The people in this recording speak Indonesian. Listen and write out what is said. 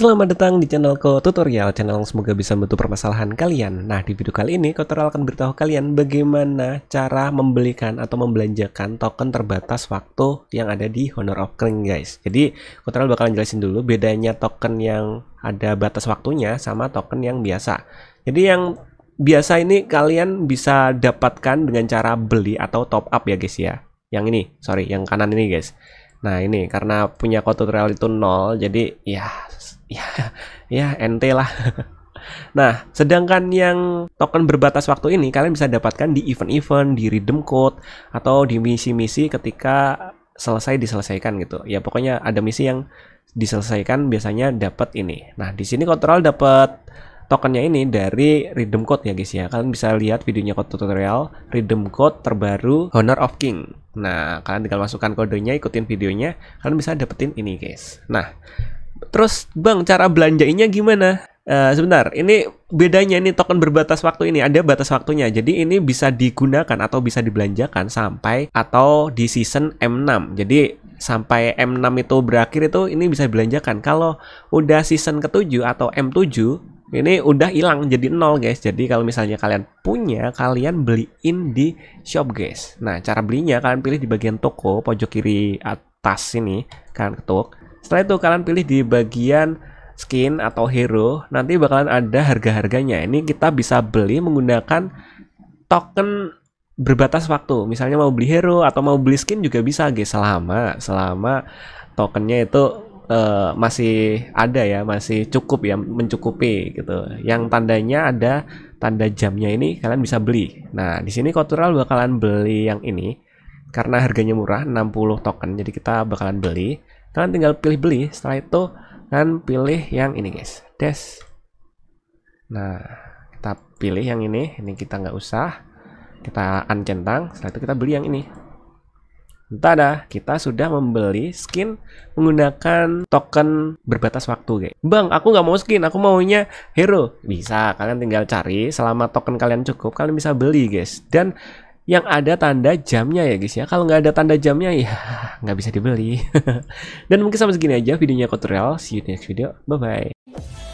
Selamat datang di channel Ko Tutorial, channel yang semoga bisa membantu permasalahan kalian. Nah, di video kali ini Ko Tutorial akan beritahu kalian bagaimana cara membelikan atau membelanjakan token terbatas waktu yang ada di Honor of King, guys. Jadi, Ko Tutorial bakalan jelasin dulu bedanya token yang ada batas waktunya sama token yang biasa. Jadi, yang biasa ini kalian bisa dapatkan dengan cara beli atau top up ya, guys ya. Yang ini, sorry, yang kanan ini, guys. Nah, ini karena punya Ko Tutorial itu nol, jadi ya ya ya ente lah Nah, sedangkan yang token berbatas waktu ini kalian bisa dapatkan di event-event, di redeem code, atau di misi-misi ketika selesai diselesaikan gitu. Ya pokoknya ada misi yang diselesaikan biasanya dapat ini. Nah, di sini kontrol dapat tokennya ini dari redeem code ya guys ya. Kalian bisa lihat videonya kode tutorial redeem code terbaru Honor of King. Nah, kalian tinggal masukkan kodenya, ikutin videonya, kalian bisa dapetin ini guys. Nah, Terus bang cara belanjainya gimana? Uh, sebentar, ini bedanya ini token berbatas waktu ini ada batas waktunya. Jadi ini bisa digunakan atau bisa dibelanjakan sampai atau di season M6. Jadi sampai M6 itu berakhir itu ini bisa dibelanjakan. Kalau udah season ke-7 atau M7 ini udah hilang jadi nol guys. Jadi kalau misalnya kalian punya, kalian beliin di shop guys. Nah, cara belinya kalian pilih di bagian toko pojok kiri atas ini, kalian ketuk. Setelah itu kalian pilih di bagian skin atau hero, nanti bakalan ada harga-harganya. Ini kita bisa beli menggunakan token berbatas waktu. Misalnya mau beli hero atau mau beli skin juga bisa, guys. Selama selama tokennya itu uh, masih ada ya, masih cukup ya, mencukupi gitu. Yang tandanya ada tanda jamnya ini kalian bisa beli. Nah, di sini Kotural bakalan beli yang ini karena harganya murah 60 token. Jadi kita bakalan beli kalian tinggal pilih beli setelah itu kan pilih yang ini guys nah kita pilih yang ini ini kita nggak usah kita uncentang setelah itu kita beli yang ini Tada, kita sudah membeli skin menggunakan token berbatas waktu, guys. Bang, aku nggak mau skin, aku maunya hero. Bisa, kalian tinggal cari selama token kalian cukup, kalian bisa beli, guys. Dan yang ada tanda jamnya ya, guys ya. Kalau nggak ada tanda jamnya ya nggak bisa dibeli. Dan mungkin sampai segini aja videonya tutorial. See you next video. Bye-bye.